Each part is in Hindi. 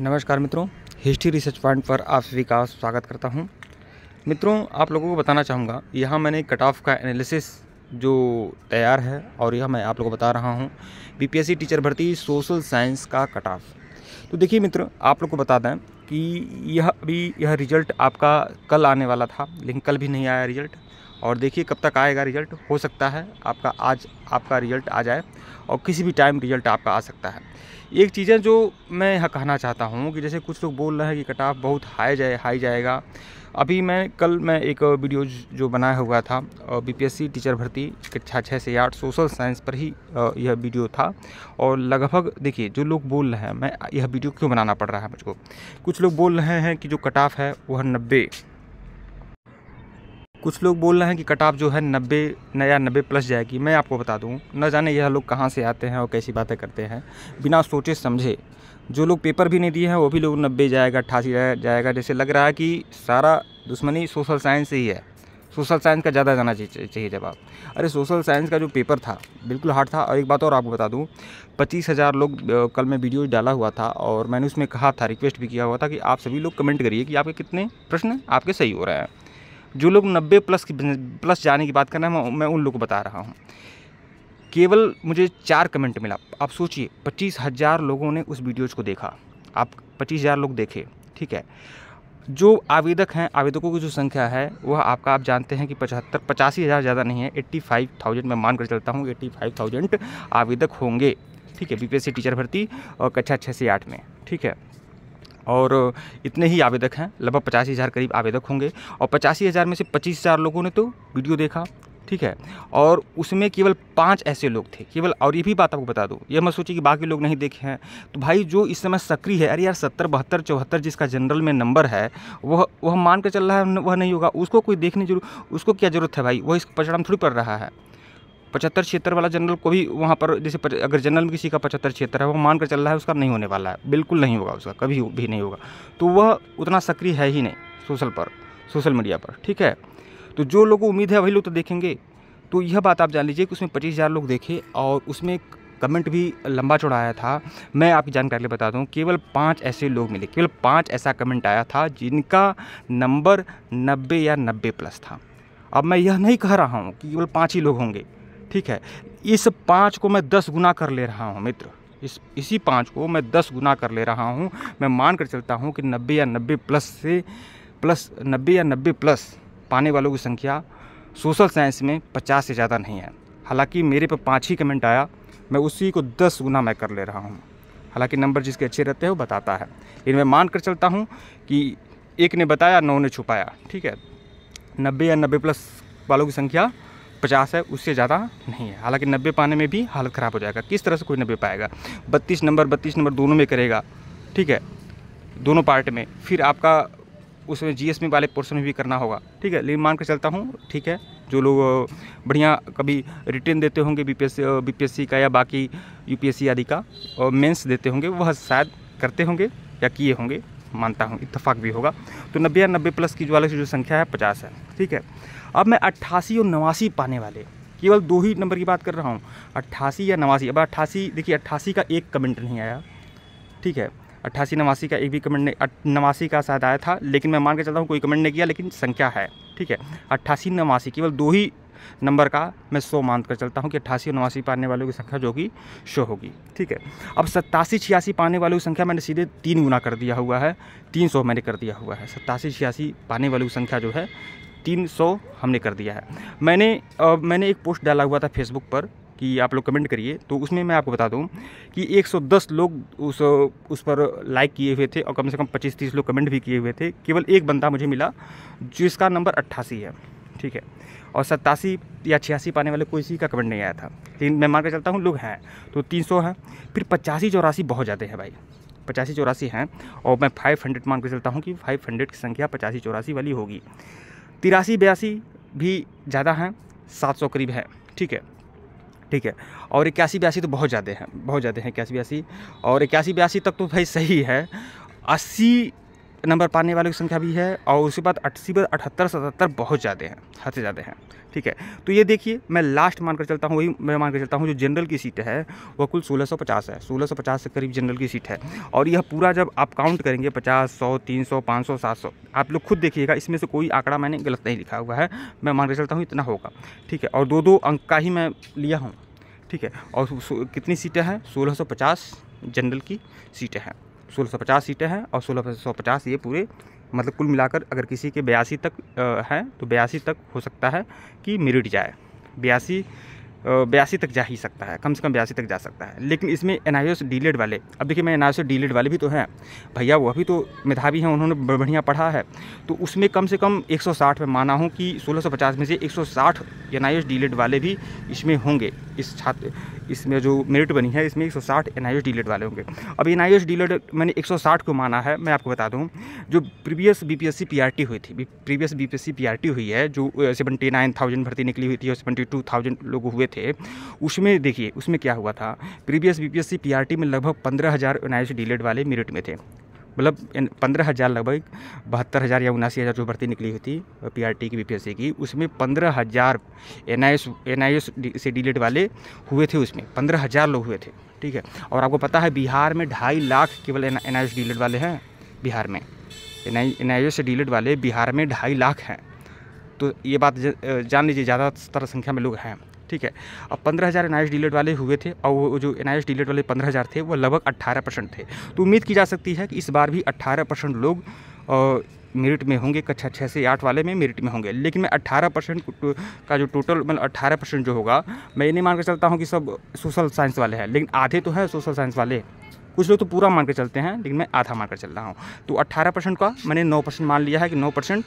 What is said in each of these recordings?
नमस्कार मित्रों हिस्ट्री रिसर्च पॉइंट पर आप सभी का स्वागत करता हूं मित्रों आप लोगों को बताना चाहूँगा यहाँ मैंने कट ऑफ का एनालिसिस जो तैयार है और यह मैं आप लोगों को बता रहा हूँ बीपीएससी टीचर भर्ती सोशल साइंस का कट ऑफ तो देखिए मित्र आप लोग को बता दें कि यह अभी यह रिज़ल्ट आपका कल आने वाला था लेकिन कल भी नहीं आया रिज़ल्ट और देखिए कब तक आएगा रिज़ल्ट हो सकता है आपका आज आपका रिज़ल्ट आ जाए और किसी भी टाइम रिज़ल्ट आपका आ सकता है एक चीज़ें जो मैं यहाँ कहना चाहता हूँ कि जैसे कुछ लोग बोल रहे हैं कि कट ऑफ बहुत हाई जाए हाई जाएगा अभी मैं कल मैं एक वीडियो जो बनाया हुआ था बीपीएससी टीचर भर्ती कक्षा छः से आठ सोशल साइंस पर ही यह वीडियो था और लगभग देखिए जो लोग बोल रहे हैं मैं यह वीडियो क्यों बनाना पड़ रहा है मुझको कुछ लोग बोल रहे हैं कि जो कट ऑफ है वह नब्बे कुछ लोग बोल रहे हैं कि कटाप जो है नब्बे नया नब्बे प्लस जाएगी मैं आपको बता दूँ न जाने यह लोग कहाँ से आते हैं और कैसी बातें करते हैं बिना सोचे समझे जो लोग पेपर भी नहीं दिए हैं वो भी लोग नब्बे जाएगा अट्ठासी जाएगा जैसे लग रहा है कि सारा दुश्मनी सोशल साइंस से ही है सोशल साइंस का ज़्यादा जाना चाहिए जवाब अरे सोशल साइंस का जो पेपर था बिल्कुल हार्ड था और एक बात और आपको बता दूँ पच्चीस हज़ार लोग कल मैं वीडियो डाला हुआ था और मैंने उसमें कहा था रिक्वेस्ट भी किया हुआ था कि आप सभी लोग कमेंट करिए कि आपके कितने प्रश्न आपके सही हो रहे हैं जो लोग नब्बे प्लस की प्लस जाने की बात कर रहे हैं मैं उन लोगों को बता रहा हूँ केवल मुझे चार कमेंट मिला आप सोचिए पच्चीस हज़ार लोगों ने उस वीडियोज़ को देखा आप पच्चीस हज़ार लोग देखे ठीक है जो आवेदक हैं आवेदकों की जो संख्या है वह आपका आप जानते हैं कि पचहत्तर पचासी हज़ार ज़्यादा नहीं है एट्टी फाइव थाउजेंड मैं मान कर चलता हूँ एट्टी फाइव थाउजेंड आवेदक होंगे ठीक है बीपीएससी टीचर भर्ती और कक्षा छः से आठ में ठीक है और इतने ही आवेदक हैं लगभग पचासी हज़ार करीब आवेदक होंगे और पचासी हज़ार में से पच्चीस हज़ार लोगों ने तो वीडियो देखा ठीक है और उसमें केवल पाँच ऐसे लोग थे केवल और ये भी बात आपको बता दूँ ये मैं सोची कि बाकी लोग नहीं देखे हैं तो भाई जो इस समय सक्रिय है अरे यार सत्तर बहत्तर चौहत्तर जिसका जनरल में नंबर है वह वह मान कर चल रहा है वह नहीं होगा उसको कोई देखने जरूर उसको क्या ज़रूरत है भाई वह इस पचड़ा थोड़ी पड़ रहा है पचहत्तर क्षेत्र वाला जनरल को भी वहाँ पर जैसे अगर जनरल में किसी का पचहत्तर क्षेत्र है वो मान कर चल रहा है उसका नहीं होने वाला है बिल्कुल नहीं होगा उसका कभी भी नहीं होगा तो वह उतना सक्रिय है ही नहीं सोशल पर सोशल मीडिया पर ठीक है तो जो लोग उम्मीद है वही लोग तो देखेंगे तो यह बात आप जान लीजिए कि उसमें पच्चीस हज़ार लोग देखे और उसमें कमेंट भी लंबा चौड़ाया था मैं आपकी जानकारी बता दूं केवल पाँच ऐसे लोग मिले केवल पाँच ऐसा कमेंट आया था जिनका नंबर नब्बे या नब्बे प्लस था अब मैं यह नहीं कह रहा हूँ कि केवल पाँच ही लोग होंगे ठीक है इस पाँच को मैं दस गुना कर ले रहा हूँ मित्र इस इसी पाँच को मैं दस गुना कर ले रहा हूँ मैं मान कर चलता हूँ कि नब्बे या नब्बे प्लस से प्लस नब्बे या नब्बे प्लस पाने वालों की संख्या सोशल साइंस में पचास से ज़्यादा नहीं है हालांकि मेरे पर पाँच ही कमेंट आया मैं उसी को दस गुना मैं कर ले रहा हूँ हालांकि नंबर जिसके अच्छे रहते हैं वो बताता है लेकिन मैं मान कर चलता हूँ कि एक ने बताया नौ ने छुपाया ठीक है नब्बे या नब्बे प्लस वालों की संख्या पचास है उससे ज़्यादा नहीं है हालांकि नब्बे पाने में भी हालत ख़राब हो जाएगा किस तरह से कोई नब्बे पाएगा बत्तीस नंबर बत्तीस नंबर दोनों में करेगा ठीक है दोनों पार्ट में फिर आपका उसमें जीएसटी वाले पोर्सन में भी करना होगा ठीक है लेकिन मान कर चलता हूँ ठीक है जो लोग बढ़िया कभी रिटर्न देते होंगे बी पी का या बाकी यू आदि का और मेंस देते होंगे वह शायद करते होंगे या किए होंगे मानता हूँ इतफाक भी होगा तो नब्बे या नब्बे प्लस की वाले से जो संख्या है पचास है ठीक है अब मैं अट्ठासी और नवासी पाने वाले केवल दो ही नंबर की बात कर रहा हूँ अट्ठासी या नवासी अब अट्ठासी देखिए अट्ठासी का एक कमेंट नहीं आया ठीक है अट्ठासी नवासी का एक भी कमेंट नहीं नवासी का शायद आया था लेकिन मैं मान के चलता हूँ कोई कमेंट नहीं किया लेकिन संख्या है ठीक है अट्ठासी नवासी केवल दो ही नंबर का मैं सो मान कर चलता हूँ कि अट्ठासी और नवासी पाने वालों की संख्या जो कि शो होगी ठीक है अब सत्तासी छियासी पाने वालों की संख्या मैंने सीधे तीन गुना कर दिया हुआ है तीन सौ मैंने कर दिया हुआ है सत्तासी छियासी पाने वालों की संख्या जो है तीन सौ हमने कर दिया है मैंने आ, मैंने एक पोस्ट डाला हुआ था फेसबुक पर कि आप लोग कमेंट करिए तो उसमें मैं आपको बता दूं कि 110 लोग उस उस पर लाइक किए हुए थे और कम से कम 25-30 लोग कमेंट भी किए हुए थे केवल एक बंदा मुझे मिला जिसका नंबर अट्ठासी है ठीक है और सत्तासी या छियासी पाने वाले कोई सी का कमेंट नहीं आया था लेकिन मैं मान कर चलता हूँ लोग हैं तो तीन सौ हैं फिर पचासी चौरासी बहुत ज़्यादा है भाई पचासी चौरासी हैं और मैं फाइव हंड्रेड मान के चलता हूँ कि फाइव हंड्रेड की संख्या पचासी चौरासी वाली होगी तिरासी बयासी भी ज़्यादा हैं सात सौ करीब है ठीक है ठीक है और इक्यासी बयासी तो बहुत ज़्यादा हैं बहुत ज़्यादा हैं इक्यासी बयासी और इक्यासी बयासी तक तो भाई सही है अस्सी नंबर पाने वालों की संख्या भी है और उसके बाद अस्सी पर अठहत्तर सतहत्तर बहुत ज़्यादा हैं हद से ज़्यादा हैं ठीक है तो ये देखिए मैं लास्ट मानकर चलता हूँ वही मैं मानकर चलता हूँ जो जनरल की सीट है वो कुल 1650 है 1650 से करीब जनरल की सीट है और यह पूरा जब आप काउंट करेंगे 50 100 300 500 700 आप लोग खुद देखिएगा इसमें से कोई आंकड़ा मैंने गलत नहीं लिखा हुआ है मैं मानकर चलता हूँ इतना होगा ठीक है और दो दो अंक का ही मैं लिया हूँ ठीक है और कितनी सीटें हैं सोलह जनरल की सीटें हैं सोलह सौ पचास सीटें हैं और सोलह सौ पचास ये पूरे मतलब कुल मिलाकर अगर किसी के बयासी तक हैं तो बयासी तक हो सकता है कि मेरिट जाए बयासी बयासी तक जा ही सकता है कम से कम बयासी तक जा सकता है लेकिन इसमें एन आई डीलेड वाले अब देखिए मैं एन आई डीलेड वाले भी तो हैं भैया वो अभी तो मेधावी हैं उन्होंने बढ़िया पढ़ा है तो उसमें कम से कम 160 में माना हूँ कि 1650 में से 160 सौ साठ एन आई डीलेड वाले भी इसमें होंगे इस छात्र इसमें जो मेरिट बनी है इसमें 160 सौ साठ एन आई डीलेड वाले होंगे अब एन आई डीलेड मैंने 160 को माना है मैं आपको बता दूँ जो previous B P S C P R T हुई थी previous B P S C P R T हुई है जो सेवेंटी नाइन थाउजेंड भर्ती निकली हुई थी और सेवेंटी टू थाउजेंड लोग हुए थे उसमें देखिए उसमें क्या हुआ था प्रीवियस बीपीएससी पीआरटी में लगभग पंद्रह हज़ार उनासी डीलेड वाले मेरिट में थे मतलब पंद्रह हज़ार लगभग बहत्तर हज़ार या उनासी हज़ार जो भर्ती निकली हुई थी पीआरटी की बीपीएससी की उसमें पंद्रह हज़ार एन आई से डिलेट वाले हुए थे उसमें पंद्रह हज़ार लोग हुए थे ठीक है और आपको पता है बिहार में ढाई लाख केवल एन आई डिलेट वाले हैं बिहार में एन आई एन आई से डीलेट वाले बिहार में ढाई लाख हैं तो ये बात जान लीजिए ज़्यादातर संख्या में लोग हैं ठीक है अब पंद्रह हज़ार एन डिलेट वाले हुए थे और वो जो एन डीलेट e वाले पंद्रह हज़ार थे वो लगभग अट्ठारह परसेंट थे तो उम्मीद की जा सकती है कि इस बार भी अट्ठारह परसेंट लोग मेरिट में होंगे कक्षा छः से आठ वाले में मेरिट में होंगे लेकिन मैं अट्ठारह परसेंट तो का जो टोटल मतलब अट्ठारह परसेंट जो होगा मैं ये नहीं मान कर चलता हूँ कि सब सोशल साइंस वाले हैं लेकिन आधे तो हैं सोशल साइंस वाले कुछ लोग तो पूरा मान कर चलते हैं लेकिन मैं आधा मान कर चल रहा हूँ तो अट्ठारह परसेंट का मैंने नौ परसेंट मान लिया है कि नौ परसेंट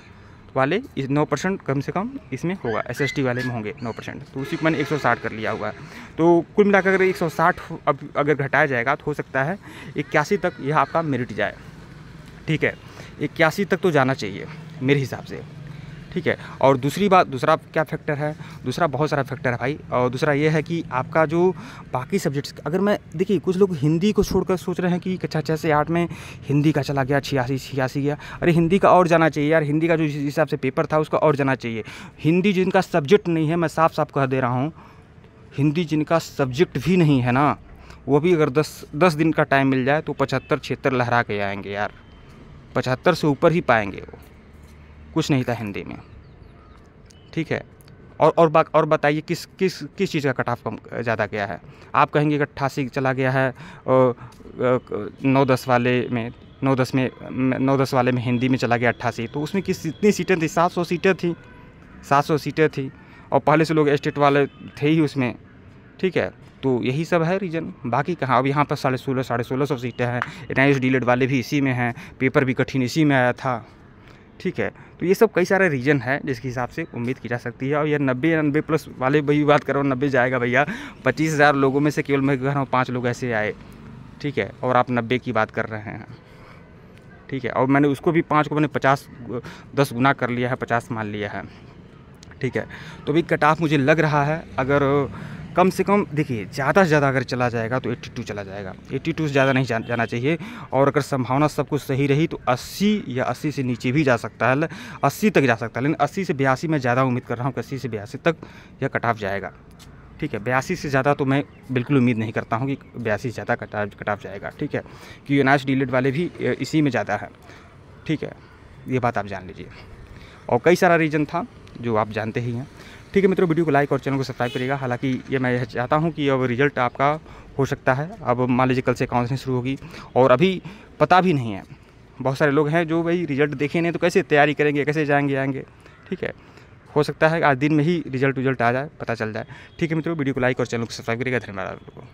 वाले इस नौ परसेंट कम से कम इसमें होगा एसएसटी वाले में होंगे नौ परसेंट तो उसी को मैंने एक सौ साठ कर लिया हुआ है तो कुल मिलाकर अगर एक सौ साठ अब अगर घटाया जाएगा तो हो सकता है इक्यासी तक यह आपका मेरिट जाए ठीक है इक्यासी तक तो जाना चाहिए मेरे हिसाब से ठीक है और दूसरी बात दूसरा क्या फैक्टर है दूसरा बहुत सारा फैक्टर है भाई और दूसरा ये है कि आपका जो बाकी सब्जेक्ट्स अगर मैं देखिए कुछ लोग हिंदी को छोड़कर सोच रहे हैं कि कक्षा अच्छा, छः से आठ में हिंदी का चला गया छियासी छियासी गया अरे हिंदी का और जाना चाहिए यार हिंदी का जो जिस हिसाब से पेपर था उसका और जाना चाहिए हिंदी जिनका सब्जेक्ट नहीं है मैं साफ साफ कह दे रहा हूँ हिंदी जिनका सब्जेक्ट भी नहीं है ना वो भी अगर दस दस दिन का टाइम मिल जाए तो पचहत्तर छिहत्तर लहरा के आएंगे यार पचहत्तर से ऊपर ही पाएंगे वो कुछ नहीं था हिंदी में ठीक है और और बात और बताइए किस किस किस चीज़ का कट ऑफ कम ज़्यादा गया है आप कहेंगे कि अट्ठासी चला गया है नौ दस वाले में नौ दस में नौ दस वाले में हिंदी में चला गया अट्ठासी तो उसमें किस इतनी सीटें थी सात सौ सीटें थी सात सौ सीटें थी और पहले से लोग स्टेट वाले थे ही उसमें ठीक है तो यही सब है रीज़न बाकी कहाँ अब यहाँ पर साढ़े सोलह साढ़े सोलह सौ सीटें हैं एन आई वाले भी इसी में हैं पेपर भी कठिन इसी में आया था ठीक है तो ये सब कई सारे रीज़न है जिसके हिसाब से उम्मीद की जा सकती है और ये नब्बे नब्बे प्लस वाले भी बात कर नब्बे जाएगा भैया पच्चीस हज़ार लोगों में से केवल मैं कह रहा हूँ पाँच लोग ऐसे आए ठीक है और आप नब्बे की बात कर रहे हैं ठीक है और मैंने उसको भी पाँच को मैंने पचास दस गुना कर लिया है पचास मान लिया है ठीक है तो भी कट ऑफ मुझे लग रहा है अगर कम से कम देखिए ज़्यादा से ज़्यादा अगर चला जाएगा तो 82 चला जाएगा 82 से ज़्यादा नहीं जा, जाना चाहिए और अगर संभावना सब कुछ सही रही तो 80 या 80 से नीचे भी जा सकता है 80 तक जा सकता है लेकिन अस्सी से बयासी मैं ज़्यादा उम्मीद कर रहा हूँ कि अस्सी से बयासी तक यह कटाव जाएगा ठीक है बयासी से ज़्यादा तो मैं बिल्कुल उम्मीद नहीं करता हूँ कि बयासी से ज़्यादा कटाव जाएगा ठीक है कि यूनाइस डीलेट वाले भी इसी में ज़्यादा है ठीक है ये बात आप जान लीजिए और कई सारा रीज़न था जो आप जानते ही हैं ठीक है मित्रों वीडियो को लाइक और चैनल को सब्सक्राइब करिएगा हालांकि ये मैं यह चाहता हूँ कि अब रिजल्ट आपका हो सकता है अब मान लीजिए कल से काउंसलिंग शुरू होगी और अभी पता भी नहीं है बहुत सारे लोग हैं जो भाई रिजल्ट देखे नहीं तो कैसे तैयारी करेंगे कैसे जाएंगे आएंगे ठीक है हो सकता है आज दिन में ही रिजल्ट रिजल्ट आ जाए पता चल जाए ठीक है मित्रों वीडियो को लाइक और चैनल को सब्सक्राइब करिएगा धन्यवाद आप लोगों को